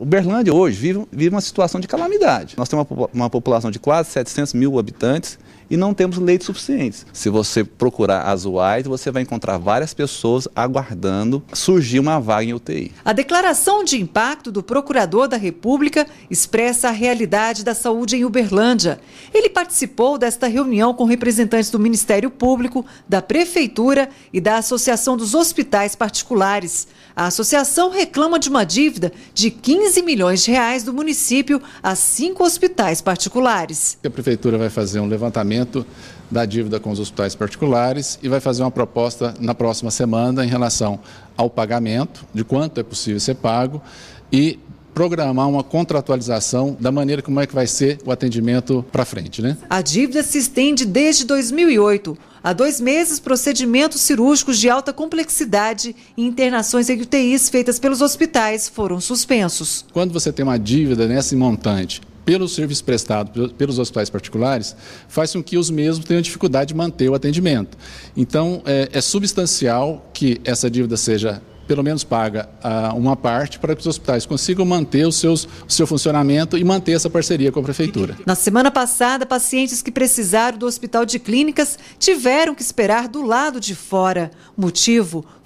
Uberlândia hoje vive, vive uma situação de calamidade. Nós temos uma, uma população de quase 700 mil habitantes e não temos leitos suficientes. Se você procurar as UAIs, você vai encontrar várias pessoas aguardando surgir uma vaga em UTI. A declaração de impacto do procurador da República expressa a realidade da saúde em Uberlândia. Ele participou desta reunião com representantes do Ministério Público, da Prefeitura e da Associação dos Hospitais Particulares. A associação reclama de uma dívida de 15 milhões de reais do município a cinco hospitais particulares. A prefeitura vai fazer um levantamento pagamento da dívida com os hospitais particulares e vai fazer uma proposta na próxima semana em relação ao pagamento, de quanto é possível ser pago e programar uma contratualização da maneira como é que vai ser o atendimento para frente, né? A dívida se estende desde 2008. Há dois meses, procedimentos cirúrgicos de alta complexidade e internações em UTIs feitas pelos hospitais foram suspensos. Quando você tem uma dívida nesse montante pelo serviço prestado pelos hospitais particulares, faz com que os mesmos tenham dificuldade de manter o atendimento. Então, é, é substancial que essa dívida seja pelo menos paga uma parte para que os hospitais consigam manter os seus, o seu funcionamento e manter essa parceria com a prefeitura. Na semana passada, pacientes que precisaram do hospital de clínicas tiveram que esperar do lado de fora. Motivo